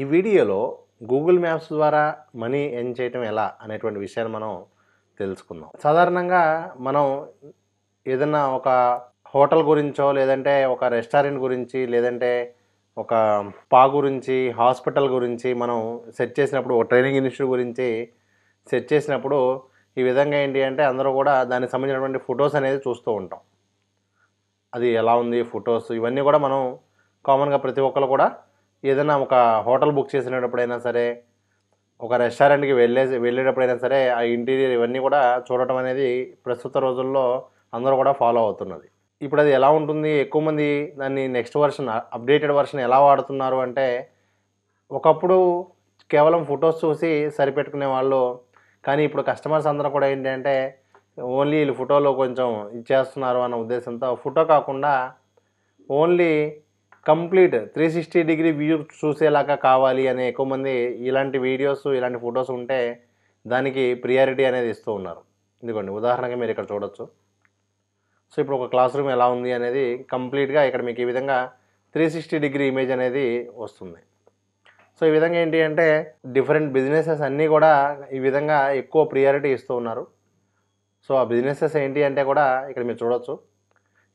ఈ వీడియోలో Google Maps ద్వారా మనీ ఎన్ చేయటం ఎలా అనేటువంటి విషయాన్ని మనం తెలుసుకుందాం సాధారణంగా మనం ఏదన్నా ఒక హోటల్ గురించో లేదంటే ఒక రెస్టారెంట్ గురించి లేదంటే ఒక పా గురించి హాస్పిటల్ గురించి మనం సెర్చ్ చేసినప్పుడు ఒక ట్రైనింగ్ ఇన్స్టిట్యూట్ గురించి సెర్చ్ చేసినప్పుడు ఈ విధంగా ఏంటి అంటే అందరూ కూడా దానికి సంబంధించినటువంటి ఫొటోస్ అనేది చూస్తూ ఉంటాం అది ఎలా ఉంది ఫొటోస్ ఇవన్నీ కూడా మనం కామన్గా ప్రతి ఒక్కరు కూడా ఏదైనా ఒక హోటల్ బుక్ చేసినప్పుడైనా సరే ఒక రెస్టారెంట్కి వెళ్ళే వెళ్ళేటప్పుడైనా సరే ఆ ఇంటీరియర్ ఇవన్నీ కూడా చూడటం అనేది ప్రస్తుత రోజుల్లో అందరూ కూడా ఫాలో అవుతున్నది ఇప్పుడు అది ఎలా ఉంటుంది ఎక్కువ మంది దాన్ని నెక్స్ట్ వర్షన్ అప్డేటెడ్ వర్షన్ ఎలా వాడుతున్నారు అంటే ఒకప్పుడు కేవలం ఫొటోస్ చూసి సరిపెట్టుకునే వాళ్ళు కానీ ఇప్పుడు కస్టమర్స్ అందరూ కూడా ఏంటంటే ఓన్లీ వీళ్ళు ఫోటోలో కొంచెం ఇచ్చేస్తున్నారు అన్న ఉద్దేశంతో ఫోటో కాకుండా only complete three sixty degree view చూసేలాగా కావాలి అనే ఎక్కువ మంది ఇలాంటి వీడియోస్ ఇలాంటి ఫొటోస్ ఉంటే దానికి ప్రియారిటీ అనేది ఇస్తూ ఉన్నారు ఎందుకండి ఉదాహరణగా మీరు ఇక్కడ చూడొచ్చు సో ఇప్పుడు ఒక క్లాస్ రూమ్ ఎలా ఉంది అనేది కంప్లీట్గా ఇక్కడ మీకు ఈ విధంగా త్రీ సిక్స్టీ డిగ్రీ ఇమేజ్ అనేది వస్తుంది సో ఈ విధంగా ఏంటి అంటే డిఫరెంట్ బిజినెసెస్ అన్నీ కూడా ఈ విధంగా ఎక్కువ ప్రియారిటీ ఇస్తూ ఉన్నారు సో ఆ బిజినెసెస్ ఏంటి అంటే కూడా ఇక్కడ మీరు చూడొచ్చు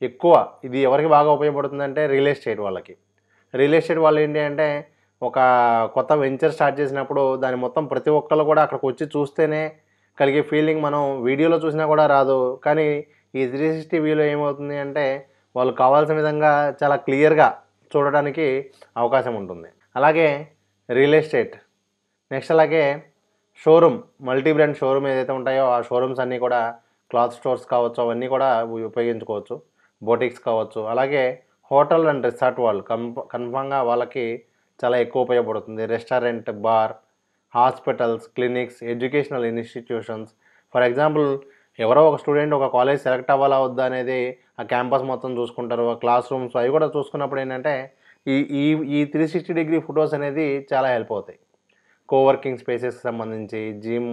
ఎక్కువ ఇది ఎవరికి బాగా ఉపయోగపడుతుందంటే రియల్ ఎస్టేట్ వాళ్ళకి రియల్ ఎస్టేట్ వాళ్ళు ఏంటి అంటే ఒక కొత్త వెంచర్ స్టార్ట్ చేసినప్పుడు దాని మొత్తం ప్రతి ఒక్కరు కూడా అక్కడికి వచ్చి చూస్తేనే కలిగే ఫీలింగ్ మనం వీడియోలో చూసినా కూడా రాదు కానీ ఈ త్రీ సిక్స్టీ వ్యూలో ఏమవుతుంది అంటే వాళ్ళు కావాల్సిన విధంగా చాలా క్లియర్గా చూడడానికి అవకాశం ఉంటుంది అలాగే రియల్ ఎస్టేట్ నెక్స్ట్ అలాగే షోరూమ్ మల్టీ బ్రాండ్ షోరూమ్ ఏదైతే ఉంటాయో ఆ షోరూమ్స్ అన్నీ కూడా క్లాత్ స్టోర్స్ కావచ్చు అవన్నీ కూడా ఉపయోగించుకోవచ్చు బోటిక్స్ కావచ్చు అలాగే హోటల్ అండ్ రిసార్ట్ వాళ్ళు కన్ఫ కన్ఫామ్గా వాళ్ళకి చాలా ఎక్కువ ఉపయోగపడుతుంది restaurant bar hospitals clinics educational institutions for example ఎవరో ఒక స్టూడెంట్ ఒక కాలేజ్ సెలెక్ట్ అవ్వాలా వద్దా అనేది ఆ క్యాంపస్ మొత్తం చూసుకుంటారు ఆ క్లాస్ రూమ్స్ అవి కూడా చూసుకున్నప్పుడు ఏంటంటే ఈ ఈ ఈ త్రీ సిక్స్టీ డిగ్రీ ఫొటోస్ అనేది చాలా హెల్ప్ అవుతాయి కోవర్కింగ్ స్పేసెస్కి సంబంధించి జిమ్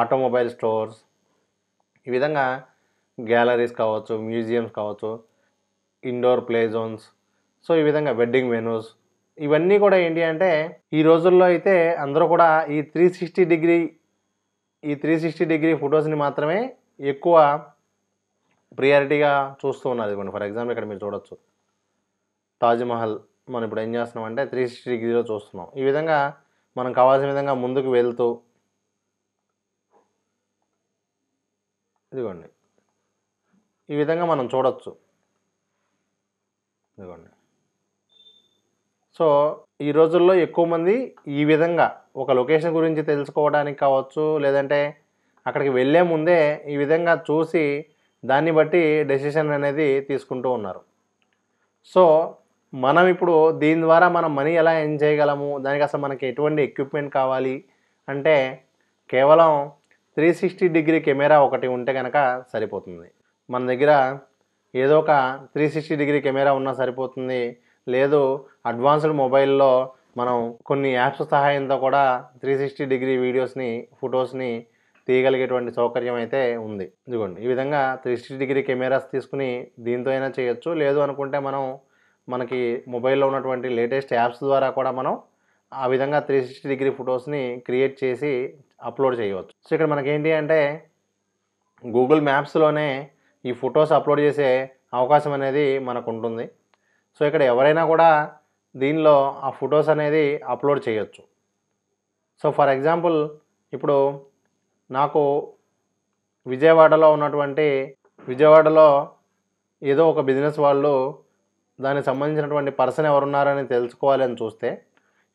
ఆటోమొబైల్ స్టోర్స్ ఈ విధంగా గ్యాలరీస్ కావచ్చు మ్యూజియంస్ కావచ్చు ఇండోర్ ప్లే జోన్స్ సో ఈ విధంగా వెడ్డింగ్ వెన్యూస్ ఇవన్నీ కూడా ఏంటి అంటే ఈ రోజుల్లో అయితే అందరూ కూడా ఈ త్రీ సిక్స్టీ డిగ్రీ ఈ త్రీ సిక్స్టీ డిగ్రీ ఫొటోస్ని మాత్రమే ఎక్కువ ప్రియారిటీగా చూస్తూ ఉన్నారు ఇవ్వండి ఫర్ ఎగ్జాంపుల్ ఇక్కడ మీరు చూడొచ్చు తాజ్మహల్ మనం ఇప్పుడు ఏం చేస్తున్నాం అంటే త్రీ సిక్స్టీ డిగ్రీలో చూస్తున్నాం ఈ విధంగా మనం కావాల్సిన విధంగా ముందుకు వెళ్తూ ఇదిగోండి ఈ విధంగా మనం చూడవచ్చు ఇదిగోండి సో ఈ రోజుల్లో ఎక్కువ మంది ఈ విధంగా ఒక లొకేషన్ గురించి తెలుసుకోవడానికి కావచ్చు లేదంటే అక్కడికి వెళ్ళే ముందే ఈ విధంగా చూసి దాన్ని బట్టి డెసిషన్ అనేది తీసుకుంటూ ఉన్నారు సో మనం ఇప్పుడు దీని ద్వారా మనం మనీ ఎలా ఎర్న్ చేయగలము దానికి అసలు మనకి ఎటువంటి ఎక్విప్మెంట్ కావాలి అంటే కేవలం త్రీ సిక్స్టీ డిగ్రీ కెమెరా ఒకటి ఉంటే కనుక సరిపోతుంది మన దగ్గర ఏదో ఒక త్రీ సిక్స్టీ డిగ్రీ కెమెరా ఉన్నా సరిపోతుంది లేదు అడ్వాన్స్డ్ మొబైల్లో మనం కొన్ని యాప్స్ సహాయంతో కూడా త్రీ సిక్స్టీ డిగ్రీ వీడియోస్ని ఫొటోస్ని తీయగలిగేటువంటి సౌకర్యం అయితే ఉంది ఇదిగోండి ఈ విధంగా త్రీ సిక్స్టీ డిగ్రీ కెమెరాస్ తీసుకుని దీంతో అయినా చేయొచ్చు లేదు అనుకుంటే మనం మనకి మొబైల్లో ఉన్నటువంటి లేటెస్ట్ యాప్స్ ద్వారా కూడా మనం ఆ విధంగా త్రీ సిక్స్టీ డిగ్రీ ఫొటోస్ని క్రియేట్ చేసి అప్లోడ్ చేయవచ్చు సో ఇక్కడ మనకేంటి అంటే గూగుల్ మ్యాప్స్లోనే ఈ ఫొటోస్ అప్లోడ్ చేసే అవకాశం అనేది మనకు ఉంటుంది సో ఇక్కడ ఎవరైనా కూడా దీనిలో ఆ ఫొటోస్ అనేది అప్లోడ్ చేయొచ్చు సో ఫర్ ఎగ్జాంపుల్ ఇప్పుడు నాకు విజయవాడలో ఉన్నటువంటి విజయవాడలో ఏదో ఒక బిజినెస్ వాళ్ళు దానికి సంబంధించినటువంటి పర్సన్ ఎవరున్నారని తెలుసుకోవాలని చూస్తే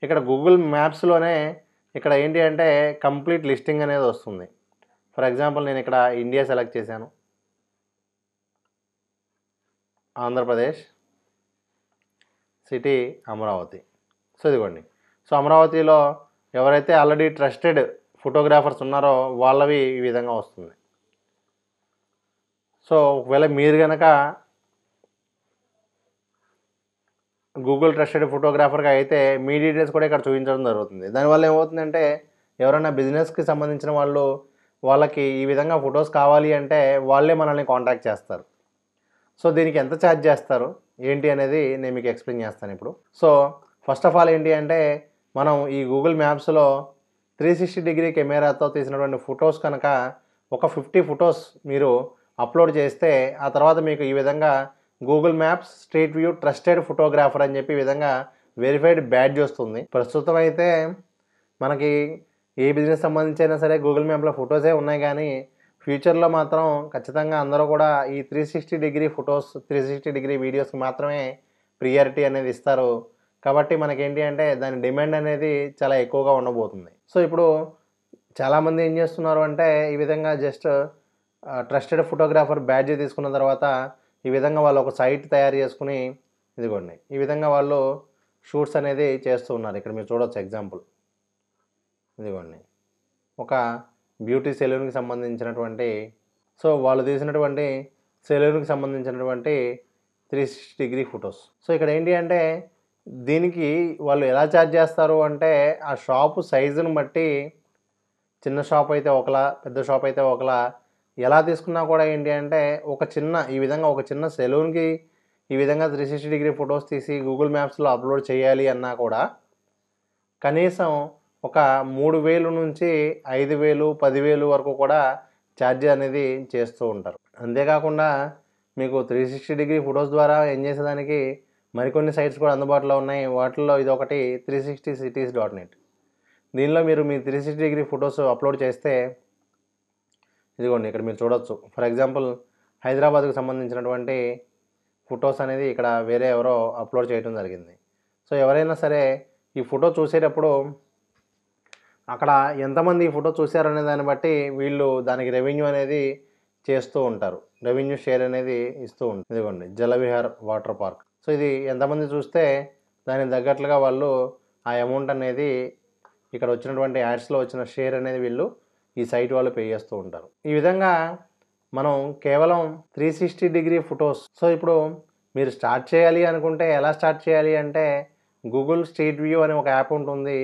ఇక్కడ గూగుల్ మ్యాప్స్లోనే ఇక్కడ ఏంటి అంటే కంప్లీట్ లిస్టింగ్ అనేది వస్తుంది ఫర్ ఎగ్జాంపుల్ నేను ఇక్కడ ఇండియా సెలెక్ట్ చేశాను ఆంధ్రప్రదేశ్ సిటీ అమరావతి సో ఇదిగోండి సో అమరావతిలో ఎవరైతే ఆల్రెడీ ట్రస్టెడ్ ఫోటోగ్రాఫర్స్ ఉన్నారో వాళ్ళవి ఈ విధంగా వస్తుంది సో ఒకవేళ మీరు కనుక గూగుల్ ట్రస్టెడ్ ఫోటోగ్రాఫర్గా అయితే మీ డీటెయిల్స్ కూడా ఇక్కడ చూపించడం జరుగుతుంది దానివల్ల ఏమవుతుందంటే ఎవరైనా బిజినెస్కి సంబంధించిన వాళ్ళు వాళ్ళకి ఈ విధంగా ఫొటోస్ కావాలి అంటే వాళ్ళే మనల్ని కాంటాక్ట్ చేస్తారు సో దీనికి ఎంత ఛార్జ్ చేస్తారు ఏంటి అనేది నేను మీకు ఎక్స్ప్లెయిన్ చేస్తాను ఇప్పుడు సో ఫస్ట్ ఆఫ్ ఆల్ ఏంటి అంటే మనం ఈ గూగుల్ మ్యాప్స్లో త్రీ సిక్స్టీ డిగ్రీ కెమెరాతో తీసినటువంటి ఫొటోస్ కనుక ఒక ఫిఫ్టీ ఫొటోస్ మీరు అప్లోడ్ చేస్తే ఆ తర్వాత మీకు ఈ విధంగా Google Maps street view trusted photographer అని చెప్పి ఈ విధంగా వెరిఫైడ్ బ్యాడ్జ్ వస్తుంది ప్రస్తుతం అయితే మనకి ఏ బిజినెస్ సంబంధించి అయినా సరే గూగుల్ మ్యాప్లో ఫొటోసే ఉన్నాయి కానీ ఫ్యూచర్లో మాత్రం ఖచ్చితంగా అందరూ కూడా ఈ three sixty degree photos three sixty degree వీడియోస్కి మాత్రమే ప్రియారిటీ అనేది ఇస్తారు కాబట్టి మనకేంటి అంటే దాని డిమాండ్ అనేది చాలా ఎక్కువగా ఉండబోతుంది సో ఇప్పుడు చాలామంది ఏం చేస్తున్నారు అంటే ఈ విధంగా జస్ట్ ట్రస్టెడ్ ఫోటోగ్రాఫర్ బ్యాడ్జ్ తీసుకున్న తర్వాత ఈ విధంగా వాళ్ళు ఒక సైట్ తయారు చేసుకుని ఇదిగోండి ఈ విధంగా వాళ్ళు షూట్స్ అనేది చేస్తూ ఉన్నారు ఇక్కడ మీరు చూడవచ్చు ఎగ్జాంపుల్ ఇదిగోండి ఒక బ్యూటీ సెలూన్కి సంబంధించినటువంటి సో వాళ్ళు తీసినటువంటి సెలూన్కి సంబంధించినటువంటి three sixty degree photos so ఇక్కడ ఏంటి అంటే దీనికి వాళ్ళు ఎలా ఛార్జ్ చేస్తారు అంటే ఆ షాపు సైజును బట్టి చిన్న షాప్ అయితే ఒకలా పెద్ద షాప్ అయితే ఒకలా ఎలా తీసుకున్నా కూడా ఏంటి అంటే ఒక చిన్న ఈ విధంగా ఒక చిన్న సెలూన్కి ఈ విధంగా త్రీ సిక్స్టీ డిగ్రీ ఫొటోస్ తీసి గూగుల్ మ్యాప్స్లో అప్లోడ్ చేయాలి అన్నా కూడా కనీసం ఒక మూడు వేలు నుంచి ఐదు వేలు పదివేలు వరకు కూడా ఛార్జ్ అనేది చేస్తూ ఉంటారు అంతేకాకుండా మీకు త్రీ సిక్స్టీ డిగ్రీ ఫొటోస్ ద్వారా ఏం చేసేదానికి మరికొన్ని సైట్స్ కూడా అందుబాటులో ఉన్నాయి వాటిల్లో ఇది ఒకటి three sixty cities dot net దీనిలో మీరు మీ three sixty degree photos upload చేస్తే ఇదిగోండి ఇక్కడ మీరు చూడొచ్చు ఫర్ ఎగ్జాంపుల్ హైదరాబాద్కు సంబంధించినటువంటి ఫొటోస్ అనేది ఇక్కడ వేరే ఎవరో అప్లోడ్ చేయడం జరిగింది సో ఎవరైనా సరే ఈ ఫోటో చూసేటప్పుడు అక్కడ ఎంతమంది ఫోటో చూశారనే దాన్ని బట్టి వీళ్ళు దానికి రెవెన్యూ అనేది చేస్తూ ఉంటారు రెవెన్యూ షేర్ అనేది ఇస్తూ ఉంటారు ఇదిగోండి జలవిహార్ వాటర్ పార్క్ సో ఇది ఎంతమంది చూస్తే దానికి తగ్గట్లుగా వాళ్ళు ఆ అమౌంట్ అనేది ఇక్కడ వచ్చినటువంటి యాడ్స్లో వచ్చిన షేర్ అనేది వీళ్ళు ఈ సైట్ వాళ్ళు పే చేస్తూ ఉంటారు ఈ విధంగా మనం కేవలం three sixty degree photos so ఇప్పుడు మీరు స్టార్ట్ చేయాలి అనుకుంటే ఎలా స్టార్ట్ చేయాలి అంటే గూగుల్ స్ట్రీట్ వ్యూ అనే ఒక యాప్ ఉంటుంది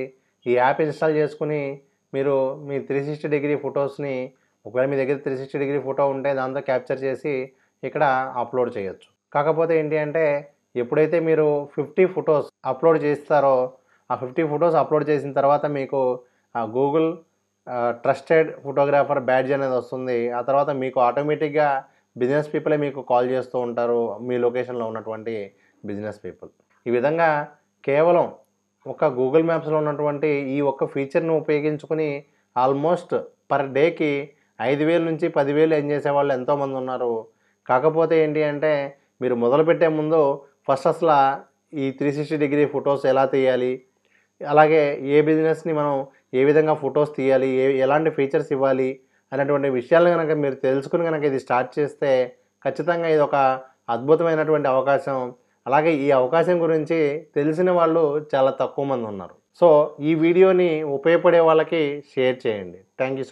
ఈ యాప్ ఇన్స్టాల్ చేసుకుని మీరు మీ త్రీ సిక్స్టీ డిగ్రీ ఫొటోస్ని ఒకవేళ మీ దగ్గర త్రీ సిక్స్టీ డిగ్రీ ఫోటో ఉంటే దాంతో క్యాప్చర్ చేసి ఇక్కడ అప్లోడ్ చేయొచ్చు కాకపోతే ఏంటి అంటే ఎప్పుడైతే మీరు ఫిఫ్టీ ఫొటోస్ అప్లోడ్ చేస్తారో ఆ ఫిఫ్టీ ఫొటోస్ అప్లోడ్ చేసిన తర్వాత మీకు ఆ గూగుల్ ట్రస్టెడ్ ఫోటోగ్రాఫర్ బ్యాడ్జ్ అనేది వస్తుంది ఆ తర్వాత మీకు ఆటోమేటిక్గా బిజినెస్ పీపులే మీకు కాల్ చేస్తూ ఉంటారు మీ లొకేషన్లో ఉన్నటువంటి బిజినెస్ పీపుల్ ఈ విధంగా కేవలం ఒక గూగుల్ మ్యాప్స్లో ఉన్నటువంటి ఈ ఒక్క ఫీచర్ను ఉపయోగించుకుని ఆల్మోస్ట్ పర్ డేకి ఐదు వేలు నుంచి పదివేలు ఏం చేసేవాళ్ళు ఎంతోమంది ఉన్నారు కాకపోతే ఏంటి అంటే మీరు మొదలుపెట్టే ముందు ఫస్ట్ అసలు ఈ త్రీ సిక్స్టీ డిగ్రీ ఫొటోస్ ఎలా తీయాలి అలాగే ఏ బిజినెస్ని మనం ఏ విధంగా ఫొటోస్ తీయాలి ఏ ఎలాంటి ఫీచర్స్ ఇవ్వాలి అనేటువంటి విషయాలను కనుక మీరు తెలుసుకుని కనుక ఇది స్టార్ట్ చేస్తే ఖచ్చితంగా ఇది ఒక అద్భుతమైనటువంటి అవకాశం అలాగే ఈ అవకాశం గురించి తెలిసిన వాళ్ళు చాలా తక్కువ మంది ఉన్నారు సో ఈ వీడియోని ఉపయోగపడే వాళ్ళకి షేర్ చేయండి థ్యాంక్ యూ